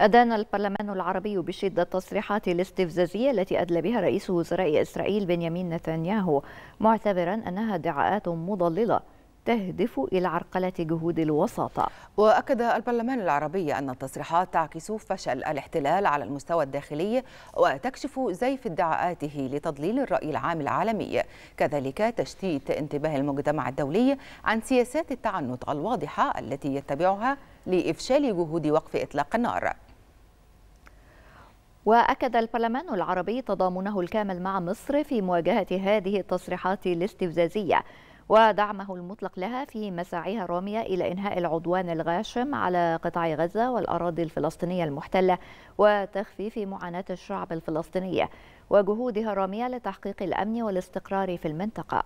أدان البرلمان العربي بشدة التصريحات الاستفزازية التي أدلى بها رئيس وزراء إسرائيل بنيامين نتنياهو معتبرا أنها ادعاءات مضللة تهدف إلى عرقلة جهود الوساطة وأكد البرلمان العربي أن التصريحات تعكس فشل الاحتلال على المستوى الداخلي وتكشف زيف ادعاءاته لتضليل الرأي العام العالمي كذلك تشتيت انتباه المجتمع الدولي عن سياسات التعنت الواضحة التي يتبعها لإفشال جهود وقف إطلاق النار وأكد البرلمان العربي تضامنه الكامل مع مصر في مواجهة هذه التصريحات الاستفزازية ودعمه المطلق لها في مساعيها الرامية إلى إنهاء العدوان الغاشم على قطاع غزة والأراضي الفلسطينية المحتلة وتخفيف معاناة الشعب الفلسطيني وجهودها الرامية لتحقيق الأمن والاستقرار في المنطقة